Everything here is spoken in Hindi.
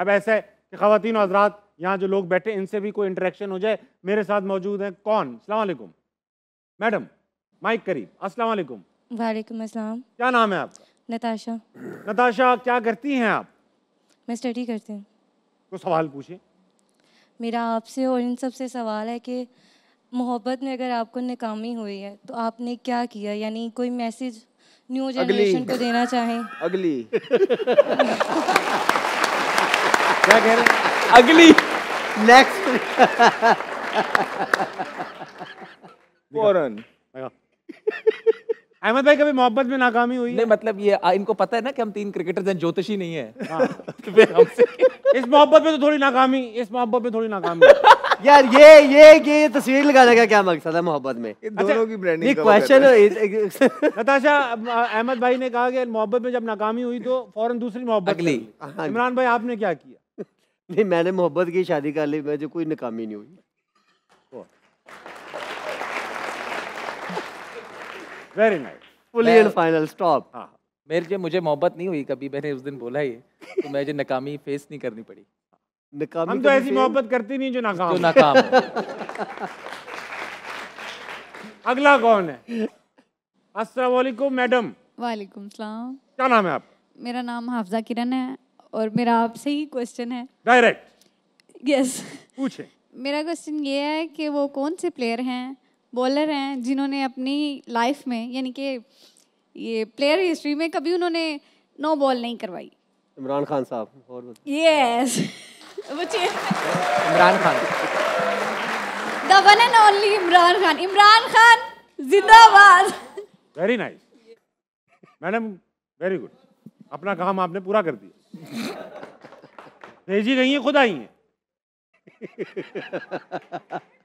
अब ऐसा है कि खातन हजरात यहाँ जो लोग बैठे इनसे भी कोई इंटरेक्शन हो जाए मेरे साथ मौजूद हैं कौन सलामकुम मैडम माइक करीब असलम वालेकुम अस्सलाम क्या नाम है आपका नताशा नताशा क्या करती हैं आप मैं स्टडी करती हूँ तो सवाल पूछे मेरा आपसे और इन सबसे सवाल है कि मोहब्बत में अगर आपको नाकामी हुई है तो आपने क्या किया यानी कोई मैसेज न्यू जनरेशन को देना चाहें अगली क्या कह रहे अगली नेक्स्ट फौरन अहमद भाई कभी मोहब्बत में नाकामी हुई नहीं मतलब ये आ, इनको पता है ना कि हम तीन क्रिकेटर हैं ज्योतिषी नहीं है हाँ। तो इस मोहब्बत में तो थोड़ी नाकामी इस मोहब्बत में थोड़ी नाकामी यार ये ये ये तस्वीर लगाने का क्या मकसद है मोहब्बत में दोनों की ब्रांडिंग क्वेश्चन नताशा अहमद भाई ने कहा कि मोहब्बत में जब नाकामी हुई तो फौरन दूसरी मोहब्बत अगली हाँ, हाँ। इमरान भाई आपने क्या किया नहीं मैंने मोहब्बत की शादी कर ली मुझे कोई नाकामी नहीं हुई very nice fully and final stop मेरे जो मुझे मोहब्बत नहीं हुई कभी मैंने उस दिन बोला ही तो मैं जो नाकामी फेस नहीं करनी पड़ी नाकामी हम तो ऐसी मोहब्बत करती नहीं जो नाकाम जो नाकाम अगला कौन है अस्सलाम वालेकुम मैडम वालेकुम सलाम क्या नाम है आप मेरा नाम हाफजा किरण है और मेरा आपसे ही क्वेश्चन है डायरेक्ट यस yes. पूछे मेरा क्वेश्चन ये है कि वो कौन से प्लेयर हैं बॉलर हैं जिन्होंने अपनी लाइफ में यानी कि ये प्लेयर हिस्ट्री में कभी उन्होंने नो बॉल नहीं करवाई इमरान खान साहब और yes Imran Khan the one and only Imran Khan Imran Khan जिंदाबाद very nice madam very good अपना काम आपने पूरा कर दिया भेजी गई है खुद आई हैं